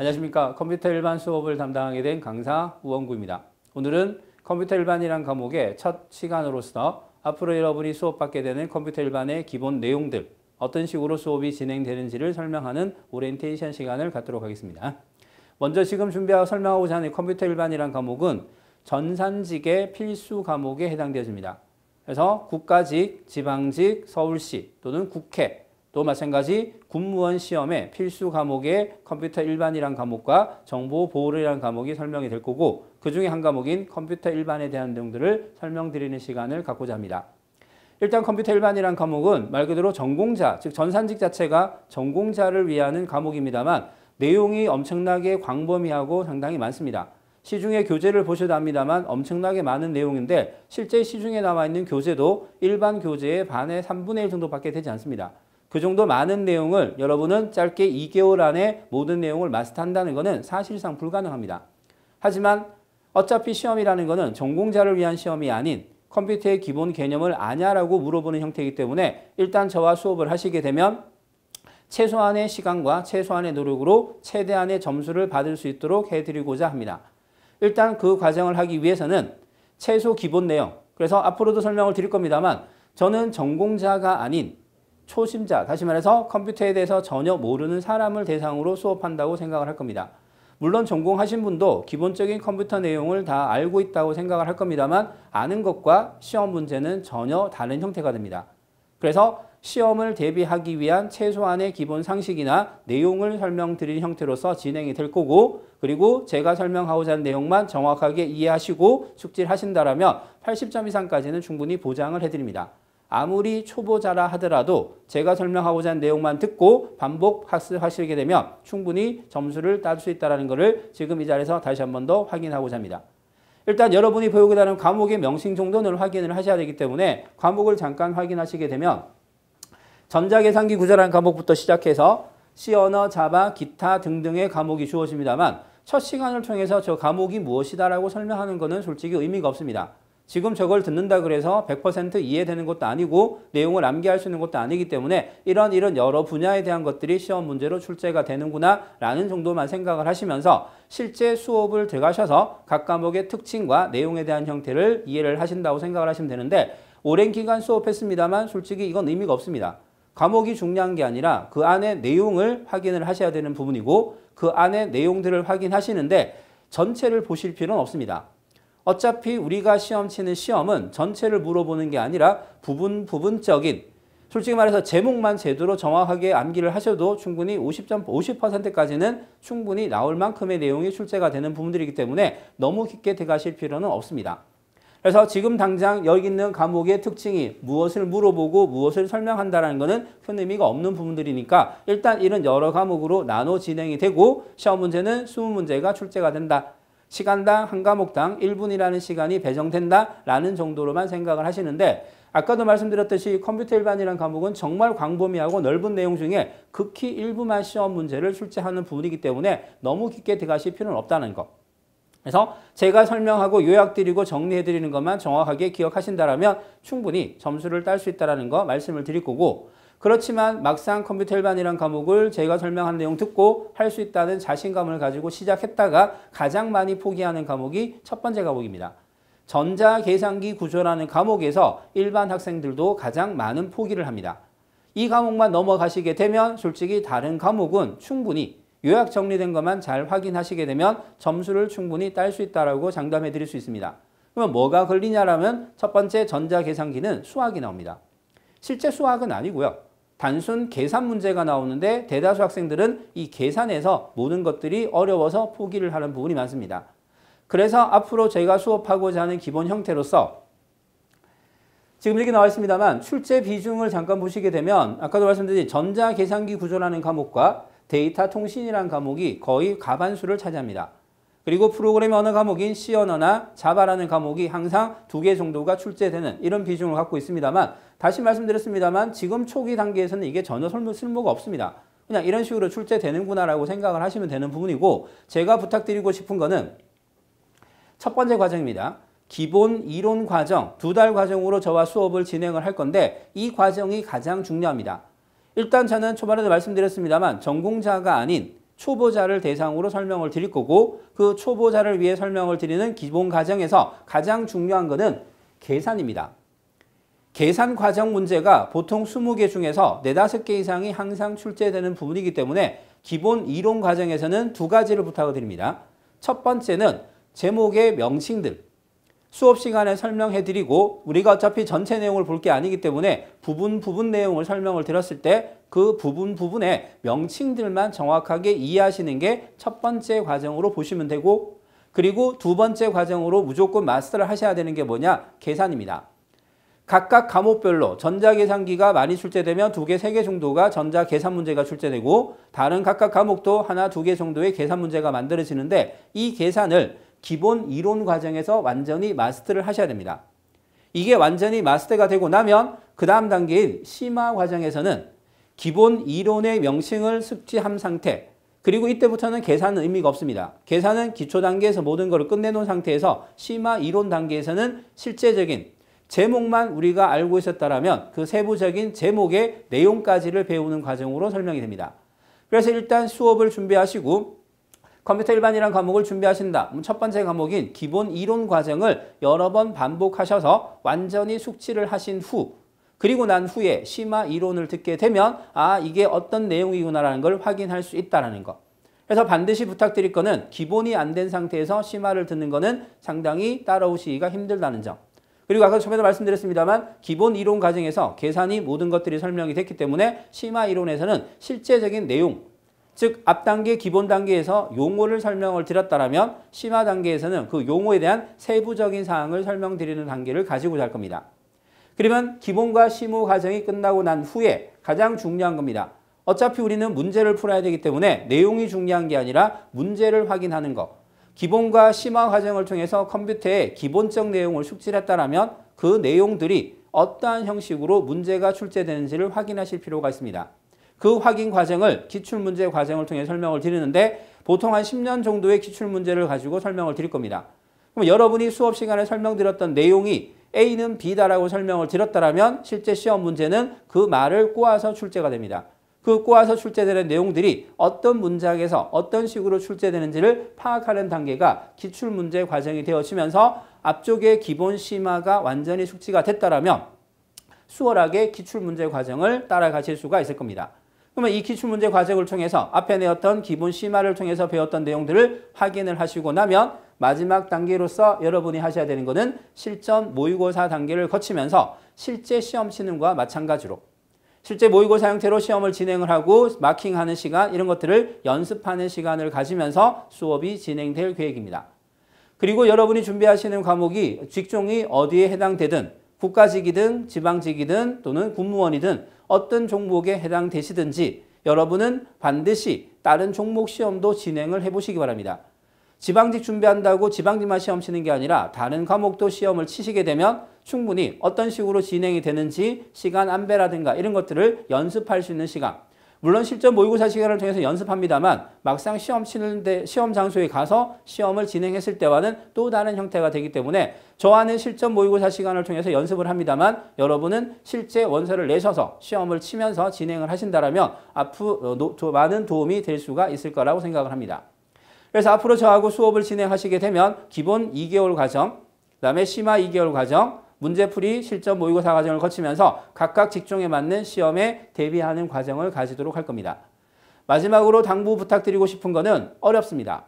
안녕하십니까. 컴퓨터 일반 수업을 담당하게 된 강사 우원구입니다. 오늘은 컴퓨터 일반이란 과목의 첫 시간으로서 앞으로 여러분이 수업받게 되는 컴퓨터 일반의 기본 내용들, 어떤 식으로 수업이 진행되는지를 설명하는 오리엔테이션 시간을 갖도록 하겠습니다. 먼저 지금 준비하고 설명하고자 하는 컴퓨터 일반이란 과목은 전산직의 필수 과목에 해당되어집니다. 그래서 국가직, 지방직, 서울시 또는 국회 또 마찬가지 군무원 시험에 필수 과목에 컴퓨터 일반이란 과목과 정보 보호를이란 과목이 설명이 될 거고 그 중에 한 과목인 컴퓨터 일반에 대한 내용들을 설명드리는 시간을 갖고자 합니다. 일단 컴퓨터 일반이란 과목은 말 그대로 전공자, 즉 전산직 자체가 전공자를 위하는 과목입니다만 내용이 엄청나게 광범위하고 상당히 많습니다. 시중의 교재를 보셔도 합니다만 엄청나게 많은 내용인데 실제 시중에 나와 있는 교재도 일반 교재의 반의 3분의 1 정도밖에 되지 않습니다. 그 정도 많은 내용을 여러분은 짧게 2개월 안에 모든 내용을 마스터한다는 것은 사실상 불가능합니다. 하지만 어차피 시험이라는 것은 전공자를 위한 시험이 아닌 컴퓨터의 기본 개념을 아냐라고 물어보는 형태이기 때문에 일단 저와 수업을 하시게 되면 최소한의 시간과 최소한의 노력으로 최대한의 점수를 받을 수 있도록 해드리고자 합니다. 일단 그 과정을 하기 위해서는 최소 기본 내용, 그래서 앞으로도 설명을 드릴 겁니다만 저는 전공자가 아닌 초심자, 다시 말해서 컴퓨터에 대해서 전혀 모르는 사람을 대상으로 수업한다고 생각을 할 겁니다. 물론 전공하신 분도 기본적인 컴퓨터 내용을 다 알고 있다고 생각을 할 겁니다만 아는 것과 시험 문제는 전혀 다른 형태가 됩니다. 그래서 시험을 대비하기 위한 최소한의 기본 상식이나 내용을 설명드린 형태로서 진행이 될 거고 그리고 제가 설명하고자 하는 내용만 정확하게 이해하시고 숙지를 하신다면 80점 이상까지는 충분히 보장을 해드립니다. 아무리 초보자라 하더라도 제가 설명하고자 한 내용만 듣고 반복 학습하시게 되면 충분히 점수를 따줄 수 있다는 것을 지금 이 자리에서 다시 한 번 더 확인하고자 합니다. 일단 여러분이 배우게 되는 과목의 명칭 정도는 확인을 하셔야 되기 때문에 과목을 잠깐 확인하시게 되면 전자계산기 구조라는 과목부터 시작해서 C 언어, 자바, 기타 등등의 과목이 주어집니다만 첫 시간을 통해서 저 과목이 무엇이다라고 설명하는 것은 솔직히 의미가 없습니다. 지금 저걸 듣는다 그래서 100% 이해되는 것도 아니고 내용을 암기할 수 있는 것도 아니기 때문에 이런 이런 여러 분야에 대한 것들이 시험 문제로 출제가 되는구나 라는 정도만 생각을 하시면서 실제 수업을 들어가셔서 각 과목의 특징과 내용에 대한 형태를 이해를 하신다고 생각을 하시면 되는데 오랜 기간 수업했습니다만 솔직히 이건 의미가 없습니다. 과목이 중요한 게 아니라 그 안에 내용을 확인을 하셔야 되는 부분이고 그 안에 내용들을 확인하시는데 전체를 보실 필요는 없습니다. 어차피 우리가 시험 치는 시험은 전체를 물어보는 게 아니라 부분 부분적인 솔직히 말해서 제목만 제대로 정확하게 암기를 하셔도 충분히 50점, 50%까지는 충분히 나올 만큼의 내용이 출제가 되는 부분들이기 때문에 너무 깊게 들어가실 필요는 없습니다. 그래서 지금 당장 여기 있는 과목의 특징이 무엇을 물어보고 무엇을 설명한다는 것은 큰 의미가 없는 부분들이니까 일단 이런 여러 과목으로 나눠 진행이 되고 시험 문제는 20문제가 출제가 된다. 시간당 한 과목당 1분이라는 시간이 배정된다라는 정도로만 생각을 하시는데 아까도 말씀드렸듯이 컴퓨터 일반이라는 과목은 정말 광범위하고 넓은 내용 중에 극히 일부만 시험 문제를 출제하는 부분이기 때문에 너무 깊게 들어가실 필요는 없다는 것. 그래서 제가 설명하고 요약드리고 정리해드리는 것만 정확하게 기억하신다면 충분히 점수를 딸 수 있다는 거 말씀을 드릴 거고 그렇지만 막상 컴퓨터 일반이란 과목을 제가설명한 내용 듣고 할 수 있다는 자신감을 가지고 시작했다가 가장 많이 포기하는 과목이 첫 번째 과목입니다. 전자계산기 구조라는 과목에서 일반 학생들도 가장 많은 포기를 합니다. 이 과목만 넘어가시게 되면 솔직히 다른 과목은 충분히 요약 정리된 것만 잘 확인하시게 되면 점수를 충분히 딸 수 있다고 장담해 드릴 수 있습니다. 그러면 뭐가 걸리냐라면 첫 번째 전자계산기는 수학이 나옵니다. 실제 수학은 아니고요. 단순 계산 문제가 나오는데 대다수 학생들은 이 계산에서 모든 것들이 어려워서 포기를 하는 부분이 많습니다. 그래서 앞으로 제가 수업하고자 하는 기본 형태로서 지금 이렇게 나와 있습니다만 출제 비중을 잠깐 보시게 되면 아까도 말씀드린 전자계산기 구조라는 과목과 데이터 통신이라는 과목이 거의 가반수를 차지합니다. 그리고 프로그램 언어 과목인 C 언어나 자바라는 과목이 항상 두 개 정도가 출제되는 이런 비중을 갖고 있습니다만 다시 말씀드렸습니다만 지금 초기 단계에서는 이게 전혀 설무, 쓸모가 없습니다. 그냥 이런 식으로 출제되는구나라고 생각을 하시면 되는 부분이고 제가 부탁드리고 싶은 거는 첫 번째 과정입니다. 기본 이론 과정, 두 달 과정으로 저와 수업을 진행을 할 건데 이 과정이 가장 중요합니다. 일단 저는 초반에도 말씀드렸습니다만 전공자가 아닌 초보자를 대상으로 설명을 드릴 거고 그 초보자를 위해 설명을 드리는 기본 과정에서 가장 중요한 것은 계산입니다. 계산 과정 문제가 보통 20개 중에서 4, 5개 이상이 항상 출제되는 부분이기 때문에 기본 이론 과정에서는 두 가지를 부탁을 드립니다. 첫 번째는 제목의 명칭들, 수업 시간에 설명해 드리고 우리가 어차피 전체 내용을 볼 게 아니기 때문에 부분 부분 내용을 설명을 드렸을 때그 부분 부분에 명칭들만 정확하게 이해하시는 게 첫 번째 과정으로 보시면 되고 그리고 두 번째 과정으로 무조건 마스터를 하셔야 되는 게 뭐냐? 계산입니다. 각각 과목별로 전자계산기가 많이 출제되면 두 개, 세 개 정도가 전자계산 문제가 출제되고 다른 각각 과목도 하나, 두 개 정도의 계산 문제가 만들어지는데 이 계산을 기본 이론 과정에서 완전히 마스터를 하셔야 됩니다. 이게 완전히 마스터가 되고 나면 그 다음 단계인 심화 과정에서는 기본 이론의 명칭을 숙지한 상태 그리고 이때부터는 계산은 의미가 없습니다. 계산은 기초 단계에서 모든 것을 끝내놓은 상태에서 심화 이론 단계에서는 실제적인 제목만 우리가 알고 있었다면 그 세부적인 제목의 내용까지를 배우는 과정으로 설명이 됩니다. 그래서 일단 수업을 준비하시고 컴퓨터 일반이란 과목을 준비하신다. 첫 번째 과목인 기본 이론 과정을 여러 번 반복하셔서 완전히 숙지를 하신 후 그리고 난 후에 심화 이론을 듣게 되면 아 이게 어떤 내용이구나라는 걸 확인할 수 있다라는 것. 그래서 반드시 부탁드릴 거는 기본이 안 된 상태에서 심화를 듣는 거는 상당히 따라오시기가 힘들다는 점. 그리고 아까 처음에도 말씀드렸습니다만 기본 이론 과정에서 계산이 모든 것들이 설명이 됐기 때문에 심화 이론에서는 실제적인 내용, 즉 앞단계 기본 단계에서 용어를 설명을 드렸다면 심화 단계에서는 그 용어에 대한 세부적인 사항을 설명드리는 단계를 가지고잘 겁니다. 그러면 기본과 심우 과정이 끝나고 난 후에 가장 중요한 겁니다. 어차피 우리는 문제를 풀어야 되기 때문에 내용이 중요한 게 아니라 문제를 확인하는 것. 기본과 심화 과정을 통해서 컴퓨터에 기본적 내용을 숙지 했다면 그 내용들이 어떠한 형식으로 문제가 출제되는지를 확인하실 필요가 있습니다. 그 확인 과정을 기출문제 과정을 통해 설명을 드리는데 보통 한 10년 정도의 기출문제를 가지고 설명을 드릴 겁니다. 그럼 여러분이 수업 시간에 설명드렸던 내용이 A는 B다라고 설명을 드렸다면 실제 시험 문제는 그 말을 꼬아서 출제가 됩니다. 그 꼬아서 출제되는 내용들이 어떤 문장에서 어떤 식으로 출제되는지를 파악하는 단계가 기출문제 과정이 되어지면서 앞쪽의 기본 심화가 완전히 숙지가 됐다면 수월하게 기출문제 과정을 따라가실 수가 있을 겁니다. 그러면 이 기출문제 과정을 통해서 앞에 내었던 기본 심화를 통해서 배웠던 내용들을 확인을 하시고 나면 마지막 단계로서 여러분이 하셔야 되는 것은 실전 모의고사 단계를 거치면서 실제 시험 치는 것과 마찬가지로 실제 모의고사 형태로 시험을 진행을 하고 마킹하는 시간 이런 것들을 연습하는 시간을 가지면서 수업이 진행될 계획입니다. 그리고 여러분이 준비하시는 과목이 직종이 어디에 해당되든 국가직이든 지방직이든 또는 군무원이든 어떤 종목에 해당되시든지 여러분은 반드시 다른 종목 시험도 진행을 해보시기 바랍니다. 지방직 준비한다고 지방직만 시험 치는 게 아니라 다른 과목도 시험을 치시게 되면 충분히 어떤 식으로 진행이 되는지 시간 안배라든가 이런 것들을 연습할 수 있는 시간 물론 실전 모의고사 시간을 통해서 연습합니다만 막상 시험 치는데 시험 장소에 가서 시험을 진행했을 때와는 또 다른 형태가 되기 때문에 저와는 실전 모의고사 시간을 통해서 연습을 합니다만 여러분은 실제 원서를 내셔서 시험을 치면서 진행을 하신다면 앞으로 많은 도움이 될 수가 있을 거라고 생각을 합니다. 그래서 앞으로 저하고 수업을 진행하시게 되면 기본 2개월 과정, 그다음에 심화 2개월 과정, 문제풀이 실전 모의고사 과정을 거치면서 각각 직종에 맞는 시험에 대비하는 과정을 가지도록 할 겁니다. 마지막으로 당부 부탁드리고 싶은 것은 어렵습니다.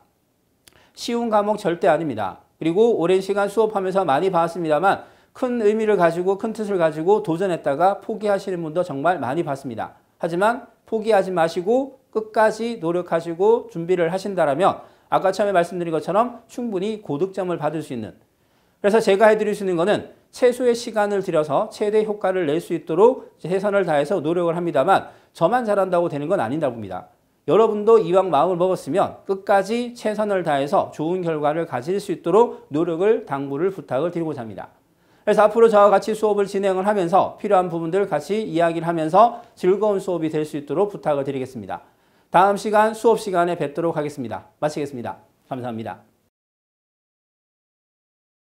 쉬운 과목 절대 아닙니다. 그리고 오랜 시간 수업하면서 많이 봤습니다만 큰 의미를 가지고 큰 뜻을 가지고 도전했다가 포기하시는 분도 정말 많이 봤습니다. 하지만 포기하지 마시고 끝까지 노력하시고 준비를 하신다면 아까 처음에 말씀드린 것처럼 충분히 고득점을 받을 수 있는 그래서 제가 해드릴 수 있는 것은 최소의 시간을 들여서 최대 효과를 낼 수 있도록 해선을 다해서 노력을 합니다만 저만 잘한다고 되는 건 아니다 봅니다. 여러분도 이왕 마음을 먹었으면 끝까지 최선을 다해서 좋은 결과를 가질 수 있도록 노력을 당부를 부탁을 드리고자 합니다. 그래서 앞으로 저와 같이 수업을 진행을 하면서 필요한 부분들 같이 이야기를 하면서 즐거운 수업이 될 수 있도록 부탁을 드리겠습니다. 다음 시간 수업 시간에 뵙도록 하겠습니다. 마치겠습니다. 감사합니다.